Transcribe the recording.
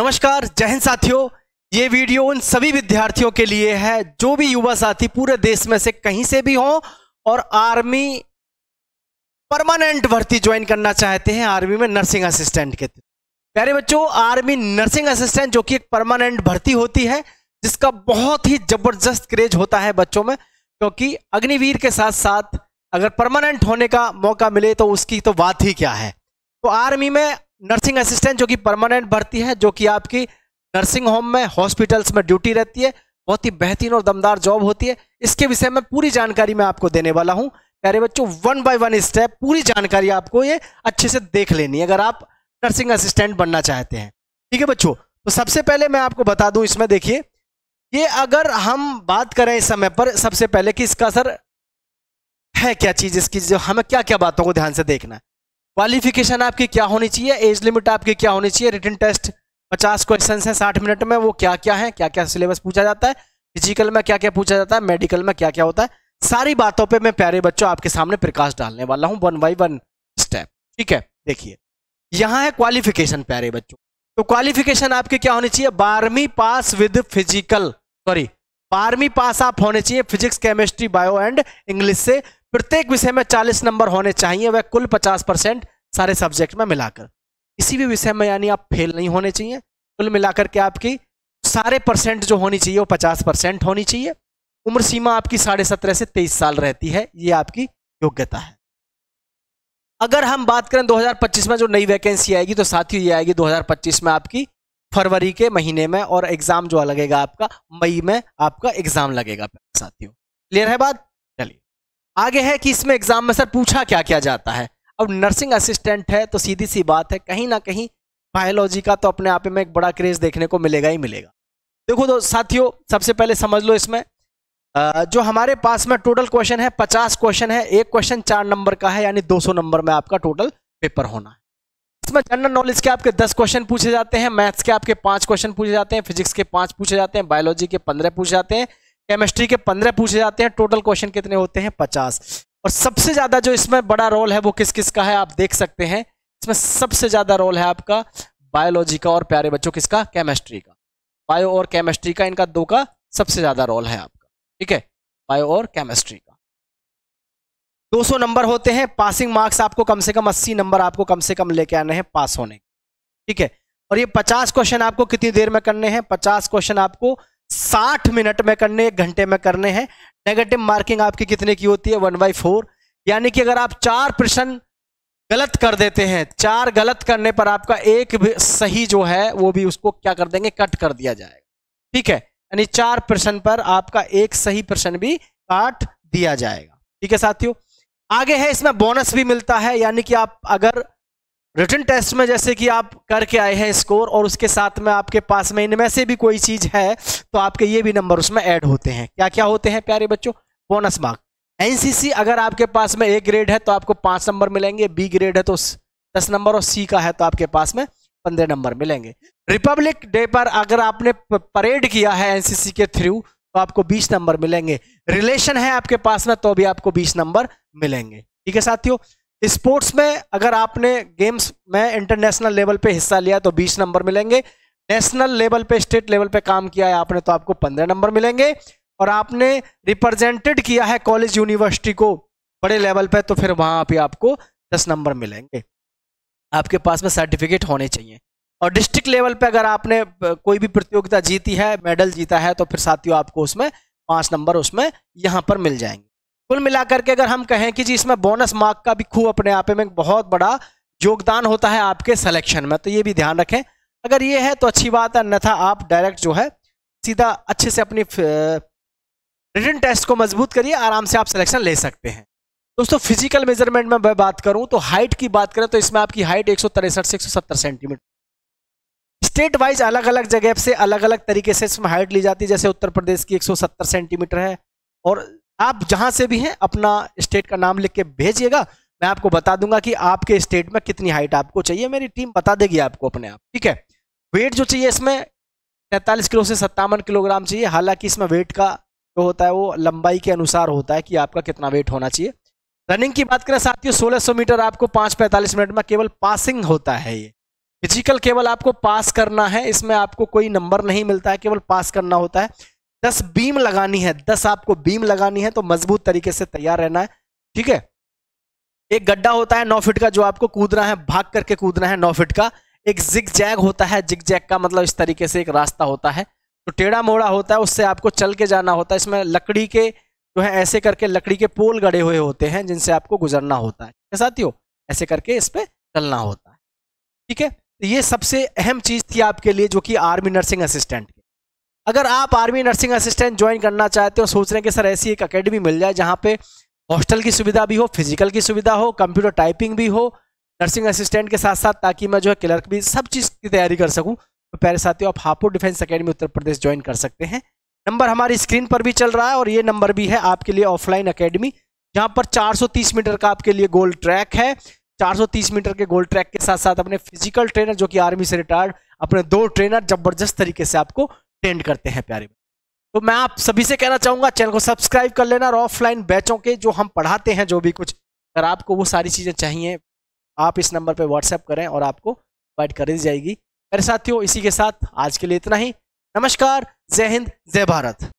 नमस्कार जय हिंद साथियों ये वीडियो उन सभी विद्यार्थियों के लिए है जो भी युवा साथी पूरे देश में से कहीं से भी हों और आर्मी परमानेंट भर्ती ज्वाइन करना चाहते हैं आर्मी में नर्सिंग असिस्टेंट के प्यारे बच्चों आर्मी नर्सिंग असिस्टेंट जो कि एक परमानेंट भर्ती होती है जिसका बहुत ही जबरदस्त क्रेज होता है बच्चों में क्योंकि अग्निवीर के साथ साथ अगर परमानेंट होने का मौका मिले तो उसकी तो बात ही क्या है तो आर्मी में नर्सिंग असिस्टेंट जो कि परमानेंट भर्ती है जो कि आपकी नर्सिंग होम में हॉस्पिटल्स में ड्यूटी रहती है बहुत ही बेहतरीन और दमदार जॉब होती है इसके विषय में पूरी जानकारी मैं आपको देने वाला हूँ प्यारे बच्चों वन बाय वन स्टेप पूरी जानकारी आपको ये अच्छे से देख लेनी है अगर आप नर्सिंग असिस्टेंट बनना चाहते हैं ठीक है बच्चों तो सबसे पहले मैं आपको बता दूं इसमें देखिए ये अगर हम बात करें इस समय पर सबसे पहले कि इसका असर है क्या चीज़ इसकी जो हमें क्या क्या बातों को ध्यान से देखना है क्वालिफिकेशन आपकी क्या होनी चाहिए एज लिमिट आपकी क्या होनी चाहिए रिटर्न टेस्ट पचास क्वेश्चन है साठ मिनट में वो क्या क्या है क्या क्या सिलेबस पूछा जाता है फिजिकल में क्या क्या पूछा जाता है मेडिकल में क्या क्या होता है सारी बातों पे मैं प्यारे बच्चों आपके सामने प्रकाश डालने वाला हूँ वन बाई वन स्टेप ठीक है देखिए यहाँ है क्वालिफिकेशन प्यारे बच्चों तो क्वालिफिकेशन आपके क्या होनी चाहिए बारहवीं पास विद फिजिकल सॉरी बारहवीं पास आप होने चाहिए physics chemistry bio and English से प्रत्येक विषय में चालीस नंबर होने चाहिए वह कुल पचास परसेंट सारे सब्जेक्ट में मिलाकर किसी भी विषय में यानी आप फेल नहीं होने चाहिए कुल मिलाकर के आपकी सारे परसेंट जो होनी चाहिए वो पचास परसेंट होनी चाहिए उम्र सीमा आपकी साढ़े सत्रह से तेईस साल रहती है ये आपकी योग्यता है अगर हम बात करें 2025 में जो नई वैकेंसी आएगी तो साथियों ये आएगी 2025 में आपकी फरवरी के महीने में और एग्जाम जो लगेगा आपका मई में आपका एग्जाम लगेगा साथियों क्लियर है बात आगे है कि इसमें एग्जाम में सर पूछा क्या क्या जाता है अब नर्सिंग असिस्टेंट है तो सीधी सी बात है कहीं ना कहीं बायोलॉजी का तो अपने आप में एक बड़ा क्रेज देखने को मिलेगा ही मिलेगा देखो तो साथियों सबसे पहले समझ लो इसमें जो हमारे पास में टोटल क्वेश्चन है पचास क्वेश्चन है एक क्वेश्चन चार नंबर का है यानी दो सौ नंबर में आपका टोटल पेपर होना है इसमें जनरल नॉलेज के आपके दस क्वेश्चन पूछे जाते हैं मैथ्स के आपके पांच क्वेश्चन पूछे जाते हैं फिजिक्स के पांच पूछे जाते हैं बायोलॉजी के पंद्रह पूछे जाते हैं केमिस्ट्री के पंद्रह पूछे जाते हैं टोटल क्वेश्चन कितने होते हैं पचास और सबसे ज्यादा जो इसमें बड़ा रोल है वो किस किस का है आप देख सकते हैं इसमें सबसे ज्यादा रोल है आपका बायोलॉजी का और प्यारे बच्चों किसका केमिस्ट्री का बायो और केमिस्ट्री का इनका दो का सबसे ज्यादा रोल है आपका ठीक है बायो और केमिस्ट्री का 200 नंबर होते हैं पासिंग मार्क्स आपको कम से कम 80 नंबर आपको कम से कम लेके आने हैं पास होने ठीक है और ये 50 क्वेश्चन आपको कितनी देर में करने हैं 50 क्वेश्चन आपको साठ मिनट में करने एक घंटे में करने हैं नेगेटिव मार्किंग आपकी कितने की होती है वन बाई फोर यानी कि अगर आप चार प्रश्न गलत कर देते हैं चार गलत करने पर आपका एक भी सही जो है वो भी उसको क्या कर देंगे कट कर दिया जाएगा ठीक है यानी चार प्रश्न पर आपका एक सही प्रश्न भी काट दिया जाएगा ठीक है साथियों आगे है इसमें बोनस भी मिलता है यानी कि आप अगर रिटर्न टेस्ट में जैसे कि आप करके आए हैं स्कोर और उसके साथ में आपके पास में इनमें से भी कोई चीज़ है तो आपके ये भी नंबर उसमें ऐड होते हैं क्या क्या होते हैं प्यारे बच्चों बोनस मार्क एनसीसी अगर आपके पास में ए ग्रेड है तो आपको पांच नंबर मिलेंगे बी ग्रेड है तो दस नंबर और सी का है तो आपके पास में पंद्रह नंबर मिलेंगे रिपब्लिक डे पर अगर आपने परेड किया है एनसीसी के थ्रू तो आपको बीस नंबर मिलेंगे रिलेशन है आपके पास में तो भी आपको बीस नंबर मिलेंगे ठीक है साथियों स्पोर्ट्स में अगर आपने गेम्स में इंटरनेशनल लेवल पे हिस्सा लिया तो 20 नंबर मिलेंगे नेशनल लेवल पे स्टेट लेवल पे काम किया है आपने तो आपको 15 नंबर मिलेंगे और आपने रिप्रेजेंटेड किया है कॉलेज यूनिवर्सिटी को बड़े लेवल पे तो फिर वहाँ पे आपको दस नंबर मिलेंगे आपके पास में सर्टिफिकेट होने चाहिए और डिस्ट्रिक्ट लेवल पे अगर आपने कोई भी प्रतियोगिता जीती है मेडल जीता है तो फिर साथियों आपको उसमें पाँच नंबर उसमें यहाँ पर मिल जाएंगे कुल मिलाकर के अगर हम कहें कि जी इसमें बोनस मार्क का भी खूब अपने आप में बहुत बड़ा योगदान होता है आपके सिलेक्शन में तो ये भी ध्यान रखें अगर ये है तो अच्छी बात है अन्यथा आप डायरेक्ट जो है सीधा अच्छे से अपनी रिटर्न टेस्ट को मजबूत करिए आराम से आप सिलेक्शन ले सकते हैं दोस्तों फिजिकल मेजरमेंट में मैं बात करूं तो हाइट की बात करें तो इसमें आपकी हाइट एक से एक सेंटीमीटर स्टेट वाइज अलग अलग जगह से अलग अलग तरीके से इसमें हाइट ली जाती है जैसे उत्तर प्रदेश की 170 सेंटीमीटर है और आप जहां से भी हैं अपना स्टेट का नाम लिख के भेजिएगा मैं आपको बता दूंगा कि आपके स्टेट में कितनी हाइट आपको चाहिए मेरी टीम बता देगी आपको अपने आप ठीक है वेट जो चाहिए इसमें तैंतालीस किलो से सत्तावन किलोग्राम चाहिए हालांकि इसमें वेट का जो तो होता है वो लंबाई के अनुसार होता है कि आपका कितना वेट होना चाहिए रनिंग की बात करें साथियों सौ मीटर आपको पाँच पैंतालीस मिनट में केवल पासिंग होता है ये फिजिकल केवल आपको पास करना है इसमें आपको कोई नंबर नहीं मिलता है केवल पास करना होता है दस बीम लगानी है दस आपको बीम लगानी है तो मजबूत तरीके से तैयार रहना है ठीक है एक गड्ढा होता है नौ फिट का जो आपको कूदना है भाग करके कूदना है नौ फिट का एक जिग जैग होता है जिग जैग का मतलब इस तरीके से एक रास्ता होता है तो टेढ़ा मोड़ा होता है उससे आपको चल के जाना होता है इसमें लकड़ी के जो है ऐसे करके लकड़ी के पोल गड़े हुए होते हैं जिनसे आपको गुजरना होता है ठीक है साथियों ऐसे करके इस पर चलना होता है ठीक है तो ये सबसे अहम चीज़ थी आपके लिए जो कि आर्मी नर्सिंग असिस्टेंट की अगर आप आर्मी नर्सिंग असिस्टेंट ज्वाइन करना चाहते हो सोच रहे हैं कि सर ऐसी एक अकेडमी मिल जाए जहाँ पे हॉस्टल की सुविधा भी हो फिजिकल की सुविधा हो कंप्यूटर टाइपिंग भी हो नर्सिंग असिस्टेंट के साथ साथ ताकि मैं जो है क्लर्क भी सब चीज़ की तैयारी कर सकूँ तो पहले साथियों आप Hapur defence academy Uttar Pradesh join कर सकते हैं नंबर हमारी स्क्रीन पर भी चल रहा है और ये नंबर भी है आपके लिए ऑफलाइन अकेडमी जहाँ पर 430 मीटर का आपके लिए गोल ट्रैक है 430 मीटर के गोल ट्रैक के साथ साथ अपने फिजिकल ट्रेनर जो कि आर्मी से रिटायर्ड अपने दो ट्रेनर जबरदस्त तरीके से आपको अटेंड करते हैं प्यारे तो मैं आप सभी से कहना चाहूँगा चैनल को सब्सक्राइब कर लेना और ऑफलाइन बैचों के जो हम पढ़ाते हैं जो भी कुछ अगर आपको वो सारी चीज़ें चाहिए आप इस नंबर पर व्हाट्सएप करें और आपको प्रोवाइड कर दी जाएगी मेरे साथियों इसी के साथ आज के लिए इतना ही नमस्कार जय हिंद जय भारत